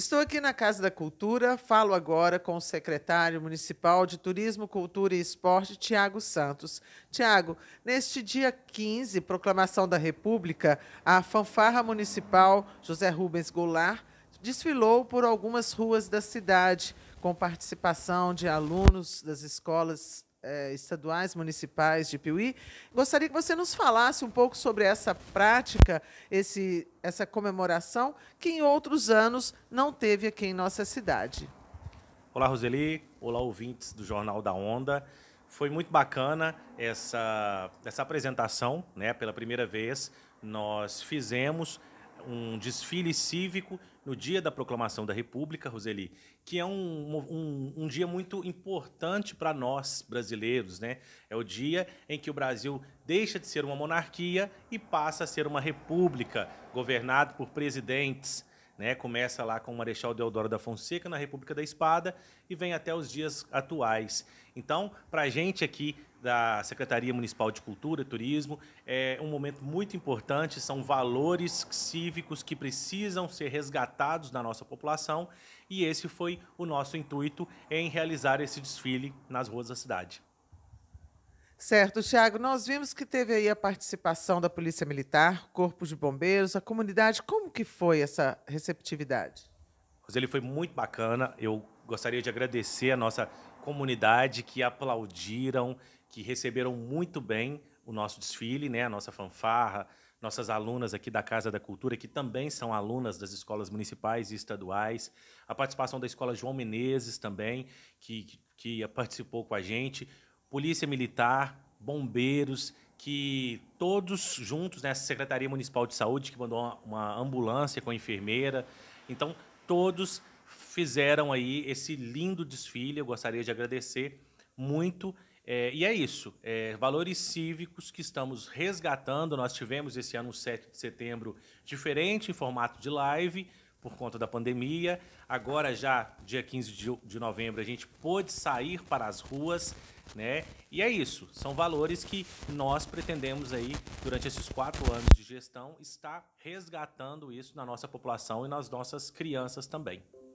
Estou aqui na Casa da Cultura, falo agora com o secretário municipal de Turismo, Cultura e Esporte, Tiago Santos. Tiago, neste dia 15, proclamação da República, a fanfarra municipal José Rubens Goulart desfilou por algumas ruas da cidade, com participação de alunos das escolas eh, estaduais, municipais de Piuí. Gostaria que você nos falasse um pouco sobre essa prática, esse, essa comemoração, que em outros anos não teve aqui em nossa cidade. Olá, Roseli. Olá, ouvintes do Jornal da Onda. Foi muito bacana essa, essa apresentação, né? Pela primeira vez nós fizemos um desfile cívico no dia da proclamação da República, Roseli, que é um, um, um dia muito importante para nós brasileiros, né? É o dia em que o Brasil deixa de ser uma monarquia e passa a ser uma república, governada por presidentes né? Começa lá com o Marechal Deodoro da Fonseca, na República da Espada, e vem até os dias atuais. Então, para a gente aqui da Secretaria Municipal de Cultura e Turismo, é um momento muito importante, são valores cívicos que precisam ser resgatados na nossa população, e esse foi o nosso intuito em realizar esse desfile nas ruas da cidade. Certo, Tiago, nós vimos que teve aí a participação da Polícia Militar, Corpo de Bombeiros, a comunidade. Como que foi essa receptividade? Ele foi muito bacana. Eu gostaria de agradecer a nossa comunidade que aplaudiram, que receberam muito bem o nosso desfile, né? a nossa fanfarra, nossas alunas aqui da Casa da Cultura, que também são alunas das escolas municipais e estaduais, a participação da Escola João Menezes também, que, que participou com a gente Polícia Militar, bombeiros, que todos juntos, né, Secretaria Municipal de Saúde, que mandou uma, uma ambulância com enfermeira. Então, todos fizeram aí esse lindo desfile. Eu gostaria de agradecer muito. É, e é isso, é, valores cívicos que estamos resgatando. Nós tivemos esse ano, 7 de setembro, diferente, em formato de live, por conta da pandemia. Agora já, dia 15 de, de novembro, a gente pôde sair para as ruas, né? E é isso, são valores que nós pretendemos aí, durante esses quatro anos de gestão, estar resgatando isso na nossa população e nas nossas crianças também.